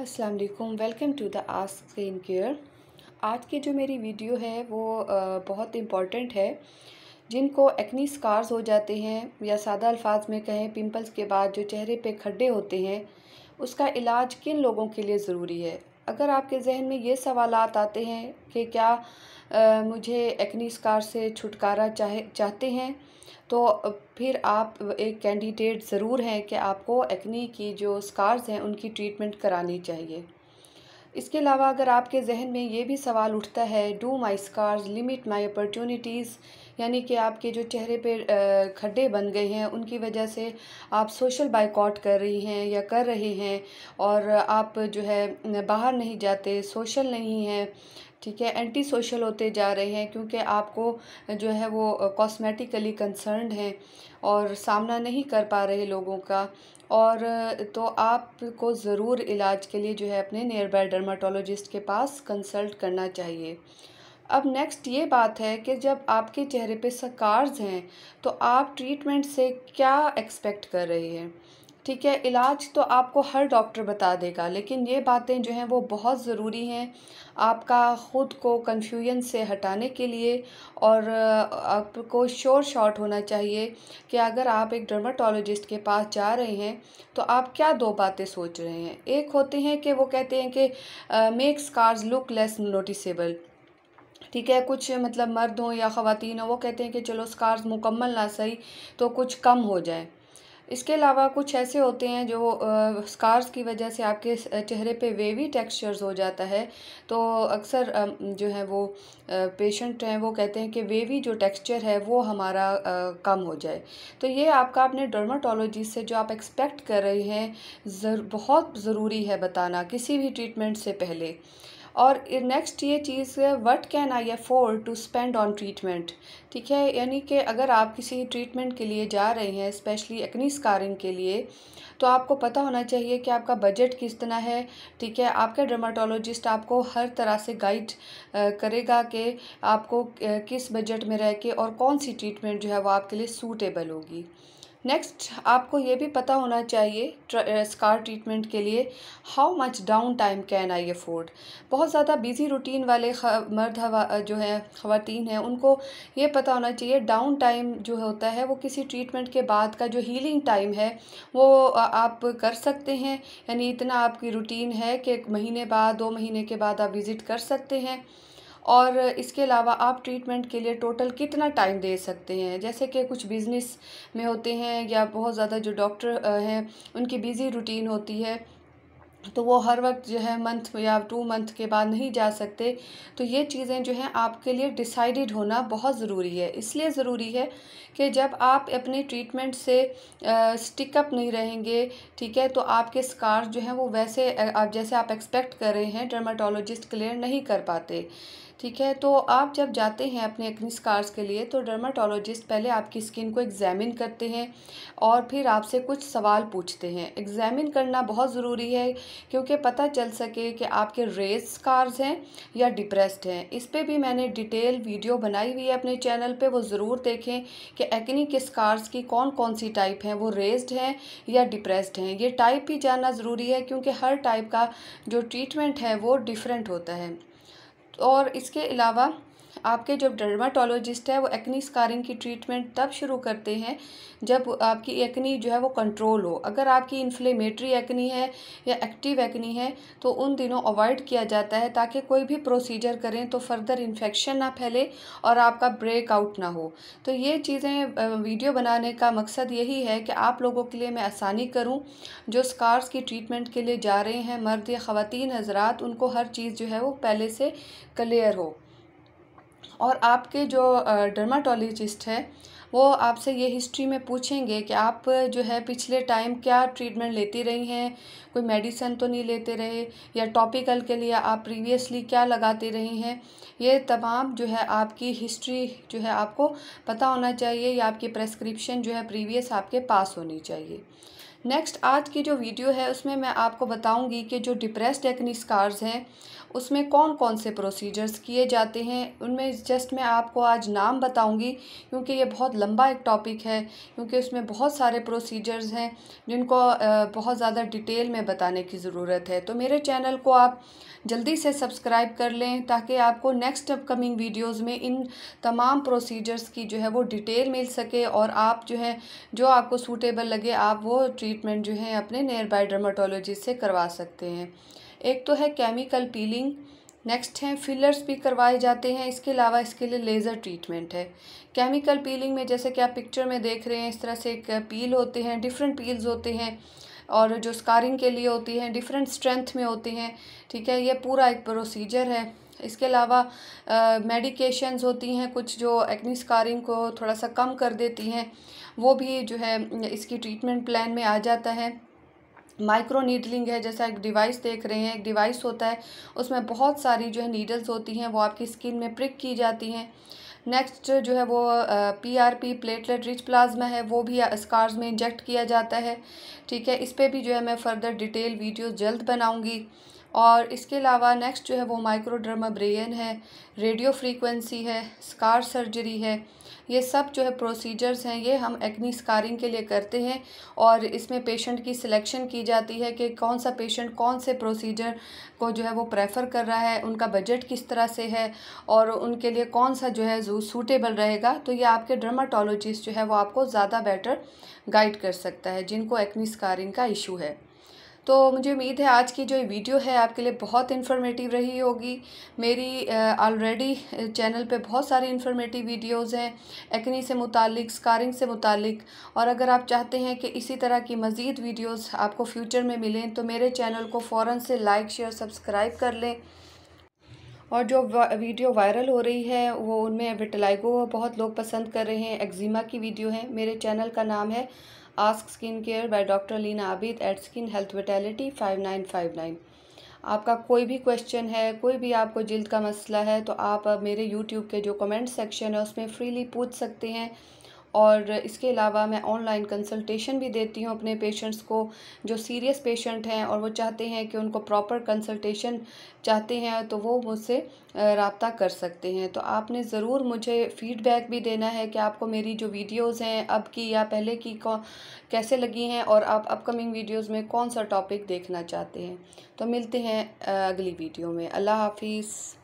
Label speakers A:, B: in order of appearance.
A: अस्सलाम वालेकुम welcome to the ask skin care आज की जो मेरी वीडियो है वो बहुत इम्पॉर्टेंट है जिनको एक्नी स्कार्स हो जाते हैं या सादा अल्फाज में कहें पिंपल्स के बाद जो चेहरे पे खड्डे होते हैं उसका इलाज किन लोगों के लिए ज़रूरी है अगर आपके जहन में ये सवाल आते हैं कि क्या आ, मुझे एक्नी स्कार से छुटकारा चाहे चाहते हैं तो फिर आप एक कैंडिडेट ज़रूर हैं कि आपको एक्नी की जो स्कार्स हैं उनकी ट्रीटमेंट करानी चाहिए इसके अलावा अगर आपके जहन में ये भी सवाल उठता है do my scars limit my opportunities यानी कि आपके जो चेहरे पे खड्डे बन गए हैं उनकी वजह से आप सोशल बाइकआउट कर रही हैं या कर रहे हैं और आप जो है बाहर नहीं जाते सोशल नहीं हैं ठीक है एंटी सोशल होते जा रहे हैं क्योंकि आपको जो है वो कॉस्मेटिकली कंसर्न हैं और सामना नहीं कर पा रहे लोगों का और तो आपको ज़रूर इलाज के लिए जो है अपने नियर बाय डर्माटोलोजिस्ट के पास कंसल्ट करना चाहिए अब नेक्स्ट ये बात है कि जब आपके चेहरे पे सकार्स हैं तो आप ट्रीटमेंट से क्या एक्सपेक्ट कर रहे हैं ठीक है इलाज तो आपको हर डॉक्टर बता देगा लेकिन ये बातें जो हैं वो बहुत ज़रूरी हैं आपका ख़ुद को कन्फ्यूजन से हटाने के लिए और आपको शोर शॉट होना चाहिए कि अगर आप एक डर्माटोलोजिस्ट के पास जा रहे हैं तो आप क्या दो बातें सोच रहे हैं एक होते हैं कि वो कहते हैं कि make scars look less noticeable ठीक है कुछ मतलब मर्द हों या ख़वान हों वो कहते हैं कि चलो स्कार्स मुकम्मल ना सही तो कुछ कम हो जाए इसके अलावा कुछ ऐसे होते हैं जो स्कार्स की वजह से आपके चेहरे पे वेवी टेक्सचर्स हो जाता है तो अक्सर जो है वो पेशेंट हैं वो कहते हैं कि वेवी जो टेक्सचर है वो हमारा कम हो जाए तो ये आपका अपने डर्माटोलोजी से जो आप एक्सपेक्ट कर रहे हैं जर, बहुत ज़रूरी है बताना किसी भी ट्रीटमेंट से पहले और नेक्स्ट ये चीज़ है what can I afford to spend on treatment ठीक है यानी कि अगर आप किसी ट्रीटमेंट के लिए जा रहे हैं स्पेशली एक्नी स्कारिंग के लिए तो आपको पता होना चाहिए कि आपका बजट किस तरह है ठीक है आपका डर्माटोलॉजिस्ट आपको हर तरह से गाइड करेगा कि आपको किस बजट में रह के और कौन सी ट्रीटमेंट जो है वो आपके लिए सूटेबल होगी नेक्स्ट आपको ये भी पता होना चाहिए स्कार ट्रीटमेंट के लिए how much down time can I afford बहुत ज़्यादा बिजी रूटीन वाले मर्द हवा जो है ख़वान हैं उनको ये पता होना चाहिए डाउन टाइम जो होता है वो किसी ट्रीटमेंट के बाद का जो हीलिंग टाइम है वो आप कर सकते हैं यानी इतना आपकी रूटीन है कि महीने बाद दो महीने के बाद आप विज़िट कर सकते हैं और इसके अलावा आप ट्रीटमेंट के लिए टोटल कितना टाइम दे सकते हैं जैसे कि कुछ बिज़नेस में होते हैं या बहुत ज़्यादा जो डॉक्टर हैं उनकी बिज़ी रूटीन होती है तो वो हर वक्त जो है मंथ या टू मंथ के बाद नहीं जा सकते तो ये चीज़ें जो हैं आपके लिए डिसाइडेड होना बहुत ज़रूरी है इसलिए ज़रूरी है कि जब आप अपने ट्रीटमेंट से स्टिकअप नहीं रहेंगे ठीक है तो आपके स्कार जो हैं वो वैसे आप जैसे आप एक्सपेक्ट कर रहे हैं डर्माटोलॉजिस्ट क्लियर नहीं कर पाते ठीक है तो आप जब जाते हैं अपने एक्नी स्कार्स के लिए तो डर्माटोलॉजिस्ट पहले आपकी स्किन को एग्जामिन करते हैं और फिर आपसे कुछ सवाल पूछते हैं एग्जामिन करना बहुत ज़रूरी है क्योंकि पता चल सके कि आपके रेज स्कार्स हैं या डिप्रेस्ड हैं इस पर भी मैंने डिटेल वीडियो बनाई हुई है अपने चैनल पर वो ज़रूर देखें कि एक्नी के स्कार्स की कौन कौन सी टाइप हैं वो रेज्ड हैं या डिप्रेस्ड हैं ये टाइप भी जानना ज़रूरी है क्योंकि हर टाइप का जो ट्रीटमेंट है वो डिफरेंट होता है और इसके अलावा आपके जो डर्माटोलॉजिस्ट है वो एक्नी स्कारिंग की ट्रीटमेंट तब शुरू करते हैं जब आपकी एक्नी जो है वो कंट्रोल हो अगर आपकी इन्फ्लेमेटरी एक्नी है या एक्टिव एक्नी है तो उन दिनों अवॉइड किया जाता है ताकि कोई भी प्रोसीजर करें तो फर्दर इन्फेक्शन ना फैले और आपका ब्रेकआउट ना हो तो ये चीज़ें वीडियो बनाने का मकसद यही है कि आप लोगों के लिए मैं आसानी करूँ जो स्कार्स की ट्रीटमेंट के लिए जा रहे हैं मर्द या ख़वान हज़रात उनको हर चीज़ जो है वो पहले से क्लियर हो और आपके जो डर्माटोलॉजिस्ट है वो आपसे ये हिस्ट्री में पूछेंगे कि आप जो है पिछले टाइम क्या ट्रीटमेंट लेती रही हैं कोई मेडिसन तो नहीं लेते रहे या टॉपिकल के लिए आप प्रीवियसली क्या लगाती रही हैं ये तमाम जो है आपकी हिस्ट्री जो है आपको पता होना चाहिए या आपकी प्रेस्क्रिप्शन जो है प्रीवियस आपके पास होनी चाहिए नेक्स्ट आज की जो वीडियो है उसमें मैं आपको बताऊंगी कि जो डिप्रेस्ड एक्नी स्कार्स हैं उसमें कौन कौन से प्रोसीजर्स किए जाते हैं उनमें जस्ट मैं आपको आज नाम बताऊंगी क्योंकि ये बहुत लंबा एक टॉपिक है क्योंकि उसमें बहुत सारे प्रोसीजर्स हैं जिनको बहुत ज़्यादा डिटेल में बताने की ज़रूरत है तो मेरे चैनल को आप जल्दी से सब्सक्राइब कर लें ताकि आपको नेक्स्ट अपकमिंग वीडियोज़ में इन तमाम प्रोसीजर्स की जो है वो डिटेल मिल सके और आप जो है जो आपको सूटेबल लगे आप वो ट्रीटमेंट जो है अपने नियर बाय डर्माटोलॉजिस्ट से करवा सकते हैं एक तो है केमिकल पीलिंग नेक्स्ट है फिलर्स भी करवाए जाते हैं इसके अलावा इसके लिए लेज़र ट्रीटमेंट है केमिकल पीलिंग में जैसे कि आप पिक्चर में देख रहे हैं इस तरह से एक पील होते हैं डिफरेंट पील्स होते हैं और जो स्कारिंग के लिए होती हैं डिफरेंट स्ट्रेंथ में होती हैं ठीक है ये पूरा एक प्रोसीजर है इसके अलावा मेडिकेशंस होती हैं कुछ जो एक्नी स्कारिंग को थोड़ा सा कम कर देती हैं वो भी जो है इसकी ट्रीटमेंट प्लान में आ जाता है माइक्रो नीडलिंग है जैसा एक डिवाइस देख रहे हैं एक डिवाइस होता है उसमें बहुत सारी जो है नीडल्स होती हैं वो आपकी स्किन में प्रिक की जाती हैं नेक्स्ट जो है वो P R P platelet rich plasma है वो भी स्कार्स में इंजेक्ट किया जाता है ठीक है इस पर भी जो है मैं फ़र्दर डिटेल वीडियो जल्द बनाऊँगी और इसके अलावा नेक्स्ट जो है वो माइक्रोड्रमा ब्रेन है रेडियो फ्रीक्वेंसी है स्कार सर्जरी है ये सब जो है प्रोसीजर्स हैं ये हम एक्नी स्कारिंग के लिए करते हैं और इसमें पेशेंट की सिलेक्शन की जाती है कि कौन सा पेशेंट कौन से प्रोसीजर को जो है वो प्रेफर कर रहा है उनका बजट किस तरह से है और उनके लिए कौन सा जो है सूटेबल रहेगा तो ये आपके ड्रमाटोलोजिस्ट जो है वो आपको ज़्यादा बेटर गाइड कर सकता है जिनको एक्नी स्कारिंग का इशू है तो मुझे उम्मीद है आज की जो ये वीडियो है आपके लिए बहुत इन्फॉर्मेटिव रही होगी मेरी ऑलरेडी चैनल पे बहुत सारी इन्फॉर्मेटिव वीडियोस हैं एक्नी से मुतालिक स्कारिंग से मुतालिक और अगर आप चाहते हैं कि इसी तरह की मज़ीद वीडियोस आपको फ्यूचर में मिलें तो मेरे चैनल को फ़ौर से लाइक शेयर सब्सक्राइब कर लें और जो वीडियो वायरल हो रही है वो उनमें विटलाइगो बहुत लोग पसंद कर रहे हैं एक्जिमा की वीडियो है मेरे चैनल का नाम है ask skin care by doctor Leena Abid at skin health vitality five nine five nine आपका कोई भी क्वेश्चन है कोई भी आपको जिल्द का मसला है तो आप मेरे यूट्यूब के जो कमेंट सेक्शन है उसमें फ्रीली पूछ सकते हैं और इसके अलावा मैं ऑनलाइन कंसल्टेशन भी देती हूँ अपने पेशेंट्स को जो सीरियस पेशेंट हैं और वो चाहते हैं कि उनको प्रॉपर कंसल्टेशन चाहते हैं तो वो मुझसे रबता कर सकते हैं तो आपने ज़रूर मुझे फ़ीडबैक भी देना है कि आपको मेरी जो वीडियोस हैं अब की या पहले की कैसे लगी हैं और आप अपकमिंग वीडियोस में कौन सा टॉपिक देखना चाहते हैं तो मिलते हैं अगली वीडियो में अल्लाह हाफिज़